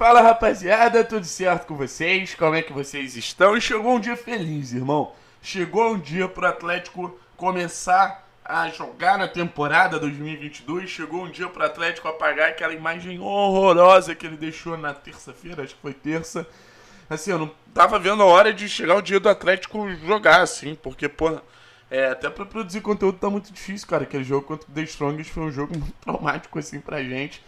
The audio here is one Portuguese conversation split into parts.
Fala rapaziada, tudo certo com vocês? Como é que vocês estão? E chegou um dia feliz, irmão. Chegou um dia pro Atlético começar a jogar na temporada 2022. Chegou um dia pro Atlético apagar aquela imagem horrorosa que ele deixou na terça-feira, acho que foi terça. Assim, eu não tava vendo a hora de chegar o dia do Atlético jogar, assim, porque, pô É, até pra produzir conteúdo tá muito difícil, cara. Aquele jogo contra o The Strongest foi um jogo muito traumático, assim, pra gente.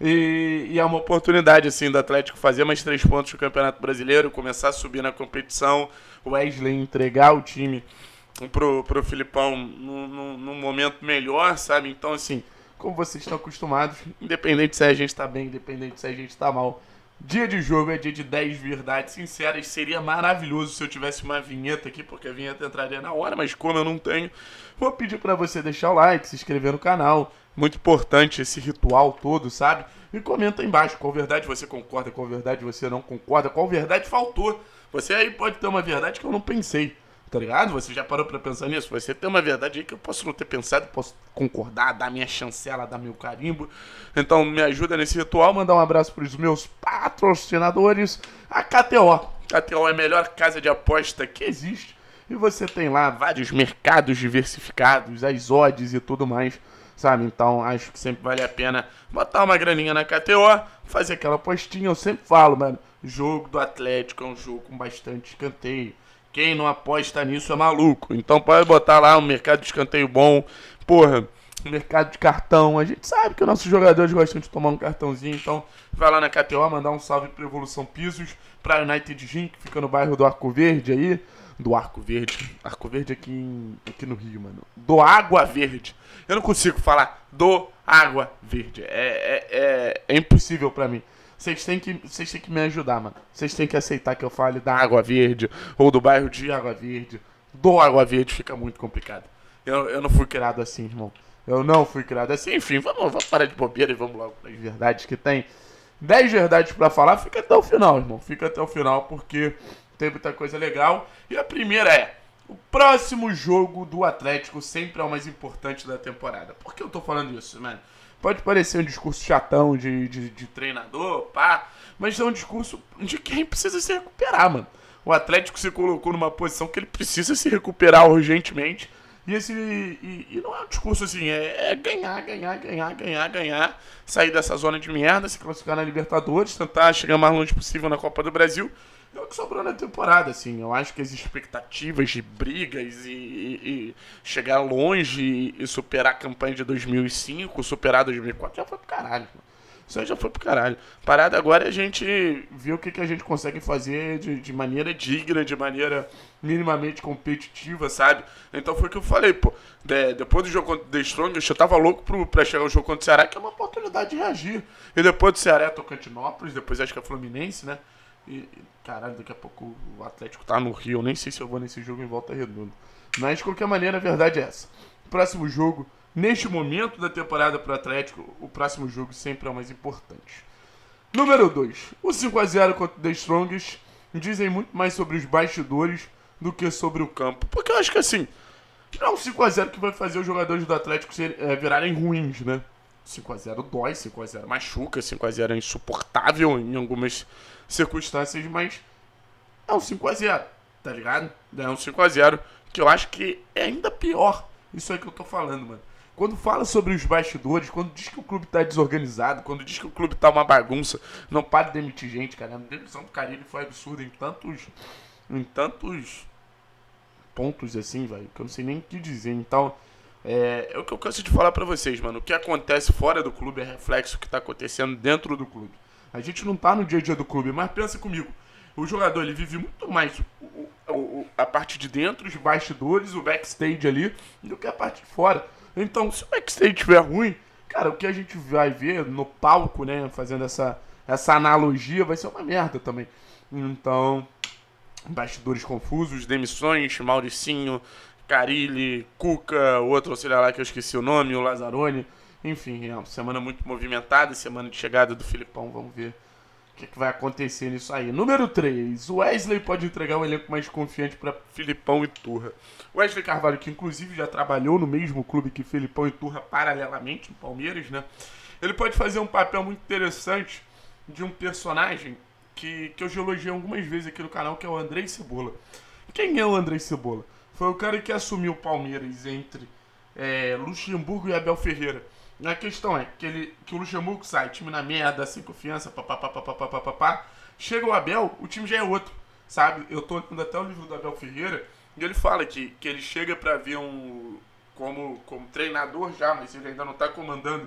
E, e, é uma oportunidade, assim, do Atlético fazer mais três pontos no Campeonato Brasileiro, começar a subir na competição, o Wesley entregar o time pro, pro Filipão num, momento melhor, sabe? Então, assim, como vocês estão acostumados, independente se a gente tá bem, independente se a gente tá mal, dia de jogo é dia de 10 verdades sinceras. Seria maravilhoso se eu tivesse uma vinheta aqui, porque a vinheta entraria na hora, mas como eu não tenho, vou pedir para você deixar o like, se inscrever no canal, muito importante esse ritual todo, sabe? E comenta aí embaixo qual verdade você concorda, qual verdade você não concorda, qual verdade faltou. Você aí pode ter uma verdade que eu não pensei, tá ligado? Você já parou pra pensar nisso? Você tem uma verdade aí que eu posso não ter pensado, posso concordar, dar minha chancela, dar meu carimbo. Então me ajuda nesse ritual, mandar um abraço pros meus patrocinadores, a KTO. KTO é a melhor casa de aposta que existe. E você tem lá vários mercados diversificados, as odds e tudo mais sabe? Então acho que sempre vale a pena botar uma graninha na KTO, fazer aquela postinha. Eu sempre falo, mano, jogo do Atlético é um jogo com bastante escanteio. Quem não aposta nisso é maluco. Então pode botar lá um mercado de escanteio bom. Porra, mercado de cartão. A gente sabe que nossos jogadores gostam de tomar um cartãozinho, então vai lá na KTO, mandar um salve para Evolução Pisos, para United Gin, que fica no bairro do Arco Verde aí do Arco Verde. Arco Verde aqui, em, aqui no Rio, mano. Do Água Verde. Eu não consigo falar do Água Verde. É, é, é, é impossível para mim. Vocês têm, que, vocês têm que me ajudar, mano. Vocês têm que aceitar que eu fale da Água Verde ou do bairro de Água Verde. Do Água Verde fica muito complicado. Eu, eu não fui criado assim, irmão. Eu não fui criado assim. Enfim, vamos, vamos parar de bobeira e vamos logo para as verdades que tem. 10 verdades para falar, fica até o final, irmão. Fica até o final, porque tem muita coisa legal. E a primeira é: o próximo jogo do Atlético sempre é o mais importante da temporada. Por que eu tô falando isso, mano? Pode parecer um discurso chatão de, de, de treinador, pá, mas é um discurso de quem precisa se recuperar, mano. O Atlético se colocou numa posição que ele precisa se recuperar urgentemente. E, esse, e, e, não é um discurso assim, é, é, ganhar, ganhar, ganhar, ganhar, ganhar, sair dessa zona de merda, se classificar na Libertadores, tentar chegar mais longe possível na Copa do Brasil é o que sobrou na temporada, assim. Eu acho que as expectativas de brigas e, e, e chegar longe e, e, superar a campanha de 2005, superar 2004, já foi pro caralho. Mano. Isso aí já foi pro caralho. Parada agora é a gente ver o que, que a gente consegue fazer de, de maneira digna, de maneira minimamente competitiva, sabe? Então foi o que eu falei, pô. De, depois do jogo contra o The Strongest, eu tava louco pro, pra chegar o jogo contra o Ceará, que é uma oportunidade de reagir. E depois do Ceará é Tocantinópolis, depois acho que é Fluminense, né? E, caralho, daqui a pouco o Atlético tá no Rio. nem sei se eu vou nesse jogo em volta redonda. Mas de qualquer maneira, a verdade é essa. Próximo jogo, neste momento da temporada pro Atlético, o próximo jogo sempre é o mais importante. Número 2. O 5x0 contra o The Strongest dizem muito mais sobre os bastidores do que sobre o campo. Porque eu acho que assim, não é um 5x0 que vai fazer os jogadores do Atlético ser, é, virarem ruins, né? 5x0 dói, 5x0 machuca, 5x0 é insuportável em algumas circunstâncias, mas é um 5x0, tá ligado? É um 5x0 que eu acho que é ainda pior isso aí que eu tô falando, mano. Quando fala sobre os bastidores, quando diz que o clube tá desorganizado, quando diz que o clube tá uma bagunça, não para de demitir gente, cara. É a demissão do Carilli foi absurda em tantos. em tantos pontos assim, velho, que eu não sei nem o que dizer. Então. É, é o que eu canso de falar para vocês, mano. O que acontece fora do clube é reflexo do que tá acontecendo dentro do clube. A gente não tá no dia a dia do clube, mas pensa comigo. O jogador, ele vive muito mais o, o, a parte de dentro, os bastidores, o backstage ali, do que a parte de fora. Então, se o backstage estiver ruim, cara, o que a gente vai ver no palco, né, fazendo essa, essa analogia, vai ser uma merda também. Então, bastidores confusos, demissões, Mauricinho, Carilli, Cuca, o outro auxiliar lá que eu esqueci o nome, o Lazzaroni. Enfim, é uma semana muito movimentada, semana de chegada do Filipão, vamos ver o que, é que vai acontecer nisso aí. Número 3, Wesley pode entregar um elenco mais confiante para Filipão e Turra. Wesley Carvalho, que inclusive já trabalhou no mesmo clube que Filipão e Turra paralelamente, no Palmeiras, né? Ele pode fazer um papel muito interessante de um personagem que, que eu já elogiei algumas vezes aqui no canal, que é o Andrei Cebola. Quem é o Andrei Cebola? Foi o cara que assumiu o Palmeiras entre é, Luxemburgo e Abel Ferreira. A questão é que, ele, que o Luxemburgo sai, time na merda, sem confiança, papapá. Chega o Abel, o time já é outro, sabe? Eu tô lendo até o livro do Abel Ferreira e ele fala que, que ele chega para ver um. Como, como treinador já, mas ele ainda não tá comandando.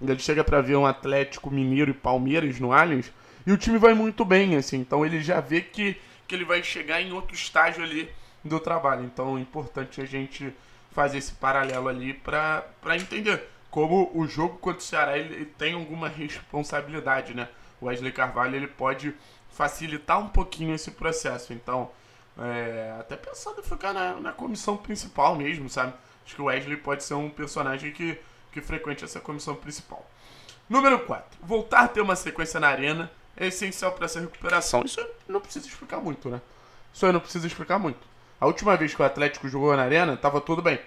Ele chega para ver um Atlético Mineiro e Palmeiras no Allianz e o time vai muito bem, assim. Então ele já vê que, que ele vai chegar em outro estágio ali do trabalho. Então é importante a gente fazer esse paralelo ali para entender como o jogo contra o Ceará ele, tem alguma responsabilidade, né? O Wesley Carvalho ele pode facilitar um pouquinho esse processo. Então, é, até pensando em ficar na, na comissão principal mesmo, sabe? Acho que o Wesley pode ser um personagem que, que frequente essa comissão principal. Número 4. Voltar a ter uma sequência na arena é essencial para essa recuperação. Isso não precisa explicar muito, né? Isso eu não precisa explicar muito. A última vez que o Atlético jogou na Arena, tava tudo bem.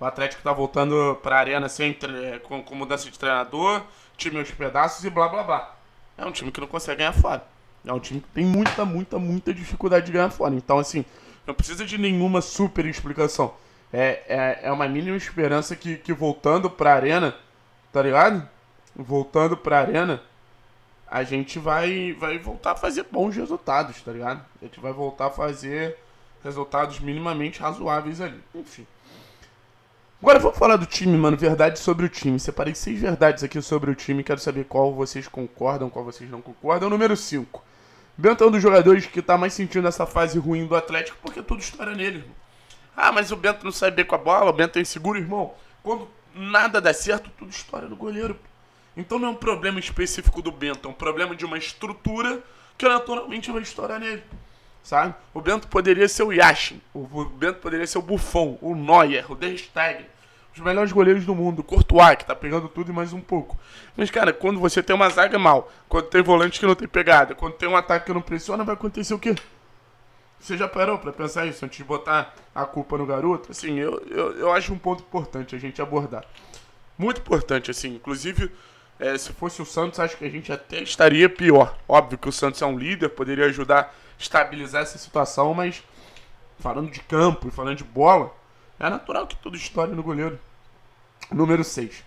O Atlético tá voltando pra Arena sem, com, com mudança de treinador, time aos pedaços e blá blá blá. É um time que não consegue ganhar fora. É um time que tem muita, muita, muita dificuldade de ganhar fora. Então, assim, não precisa de nenhuma super explicação. É, é, é uma mínima esperança que, que voltando pra Arena, tá ligado? Voltando pra Arena, a gente vai, vai voltar a fazer bons resultados, tá ligado? A gente vai voltar a fazer resultados minimamente razoáveis ali. Enfim. Agora vamos falar do time, mano. Verdade sobre o time. Separei seis verdades aqui sobre o time. Quero saber qual vocês concordam, qual vocês não concordam. Número 5. Bento é um dos jogadores que tá mais sentindo essa fase ruim do Atlético porque tudo estoura nele, irmão. Ah, mas o Bento não sai bem com a bola, o Bento é inseguro, irmão. Quando nada dá certo, tudo estoura no goleiro. Então não é um problema específico do Bento, é um problema de uma estrutura que naturalmente vai estourar nele sabe? O Bento poderia ser o Yashin, o Bento poderia ser o Buffon, o Neuer, o Der Stegen, os melhores goleiros do mundo, o Courtois, que tá pegando tudo e mais um pouco. Mas, cara, quando você tem uma zaga mal, quando tem volante que não tem pegada, quando tem um ataque que não pressiona, vai acontecer o quê? Você já parou para pensar isso antes de botar a culpa no garoto? Assim, eu, eu, eu acho um ponto importante a gente abordar. Muito importante, assim. Inclusive, é, se fosse o Santos, acho que a gente até estaria pior. Óbvio que o Santos é um líder, poderia ajudar a estabilizar essa situação, mas falando de campo e falando de bola, é natural que tudo história no goleiro. Número 6.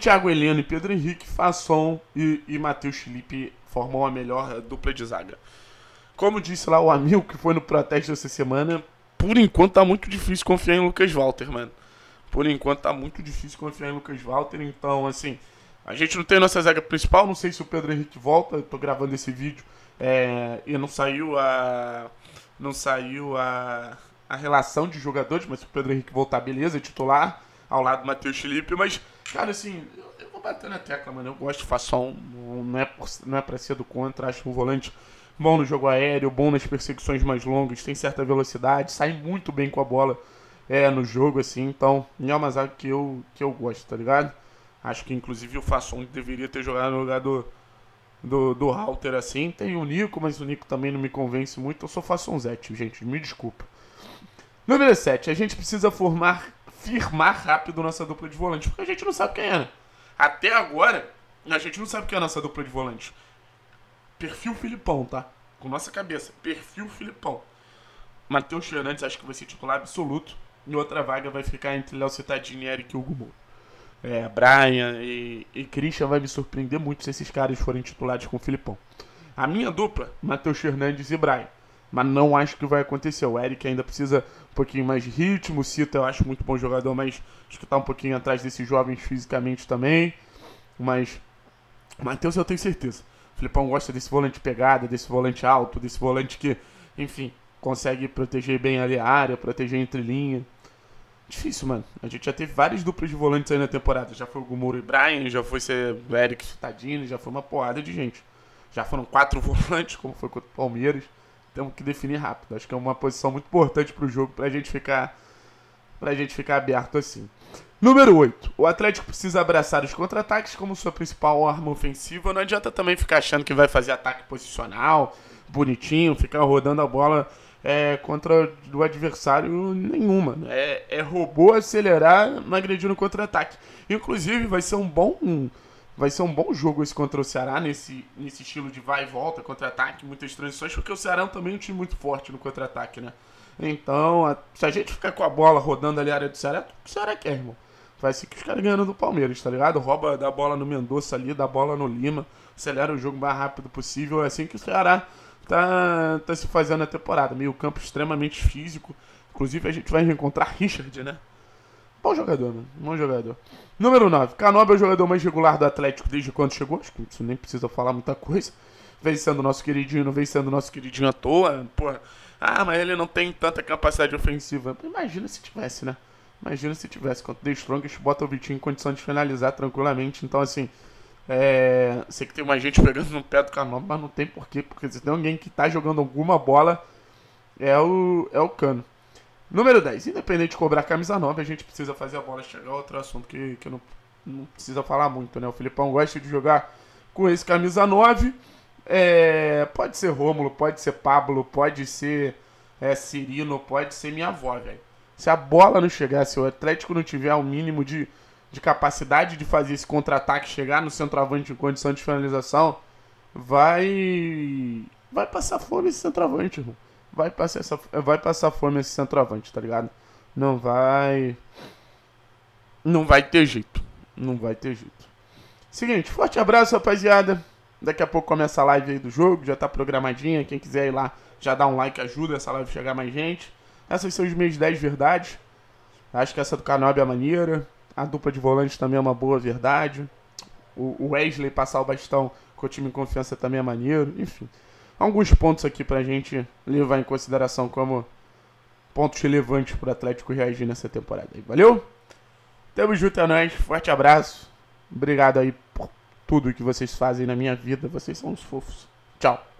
Thiago Heleno e Pedro Henrique, Fasson e, e Matheus Felipe formam a melhor dupla de zaga. Como disse lá o amigo que foi no protesto essa semana, por enquanto tá muito difícil confiar em Lucas Walter, mano. Por enquanto tá muito difícil confiar em Lucas Walter, então assim, a gente não tem nossa zaga principal, não sei se o Pedro Henrique volta, eu tô gravando esse vídeo é, e não saiu a. Não saiu a, a relação de jogadores, mas se o Pedro Henrique voltar, beleza, é titular, ao lado do Matheus Felipe, mas, cara, assim, eu, eu vou bater na tecla, mano. Eu gosto de Fasson, não é, não é pra ser do contra, acho um volante bom no jogo aéreo, bom nas perseguições mais longas, tem certa velocidade, sai muito bem com a bola é, no jogo, assim. Então, é uma zaga que eu, que eu gosto, tá ligado? Acho que inclusive o Fasson deveria ter jogado no lugar do, do, do Halter assim. Tem o Nico, mas o Nico também não me convence muito. Eu sou Fassonzete, gente, me desculpa. Número 7. A gente precisa formar, firmar rápido nossa dupla de volante, porque a gente não sabe quem é. Né? Até agora, a gente não sabe quem é a nossa dupla de volante. Perfil Filipão, tá? Com nossa cabeça. Perfil Filipão. Matheus Fernandes acho que vai ser titular absoluto. E outra vaga vai ficar entre Léo Citadini e Eric Hugo Moura. É, Brian e, e Christian vai me surpreender muito se esses caras forem titulares com o Filipão. A minha dupla, Matheus Fernandes e Brian. Mas não acho que vai acontecer. O Eric ainda precisa um pouquinho mais de ritmo. O Cita eu acho muito bom jogador, mas acho que tá um pouquinho atrás desses jovens fisicamente também. Mas Matheus eu tenho certeza. O Filipão gosta desse volante pegada, desse volante alto, desse volante que, enfim, consegue proteger bem ali a área, proteger entre linha. Difícil, mano. A gente já teve várias duplas de volantes aí na temporada. Já foi o Gumuro e Brian, já foi o Eric Cittadini, já foi uma porrada de gente. Já foram quatro volantes, como foi contra o Palmeiras. Temos que definir rápido. Acho que é uma posição muito importante pro jogo pra gente ficar pra gente ficar aberto assim. Número 8. O Atlético precisa abraçar os contra-ataques como sua principal arma ofensiva. Não adianta também ficar achando que vai fazer ataque posicional, bonitinho, ficar rodando a bola é, contra do adversário nenhuma. Né? É, é robô acelerar, agredir no contra-ataque. Inclusive, vai ser um bom. vai ser um bom jogo esse contra o Ceará, nesse, nesse estilo de vai e volta, contra-ataque, muitas transições, porque o Ceará é também um time muito forte no contra-ataque, né? Então, a, se a gente ficar com a bola rodando ali a área do Ceará, é o que o Ceará quer, irmão. Vai ser que os caras ganhando do Palmeiras, tá ligado? Rouba da bola no Mendonça ali, da bola no Lima, acelera o jogo o mais rápido possível. É assim que o Ceará tá, tá se fazendo a temporada. Meio campo extremamente físico. Inclusive, a gente vai reencontrar Richard, né? Bom jogador, mano. Bom jogador. Número 9. Canoba é o jogador mais regular do Atlético desde quando chegou. Acho que isso nem precisa falar muita coisa. vencendo nosso queridinho, não vem sendo nosso queridinho à toa. Porra. Ah, mas ele não tem tanta capacidade ofensiva. Imagina se tivesse, né? Imagina se tivesse. Quanto The Strongest bota o Vitinho em condição de finalizar tranquilamente. Então, assim, é, sei que tem uma gente pegando no pé do Cano, mas não tem porquê, porque se tem alguém que está jogando alguma bola, é o, é o Cano. Número 10. Independente de cobrar camisa 9, a gente precisa fazer a bola chegar. Outro assunto que, que não, não precisa falar muito, né? O Filipão gosta de jogar com esse camisa 9. É, pode ser Rômulo, pode ser Pablo, pode ser é, Cirino, pode ser minha avó, velho. Se a bola não chegar, se o Atlético não tiver o mínimo de de capacidade de fazer esse contra-ataque chegar no centroavante em condição de finalização, vai vai passar fome esse centroavante, irmão. Vai passar essa, vai passar fome esse centroavante, tá ligado? Não vai não vai ter jeito. Não vai ter jeito. Seguinte, forte abraço, rapaziada. Daqui a pouco começa a live aí do jogo, já tá programadinha. Quem quiser ir lá, já dá um like, ajuda essa live a chegar mais gente. Essas são as minhas 10 verdades. Acho que essa do Canob é maneira. A dupla de volante também é uma boa verdade. O Wesley passar o bastão com o time em confiança também é maneiro. Enfim, alguns pontos aqui para a gente levar em consideração como pontos relevantes para o Atlético reagir nessa temporada. Valeu? Tamo junto, é nóis. Forte abraço. Obrigado aí por tudo que vocês fazem na minha vida. Vocês são uns fofos. Tchau.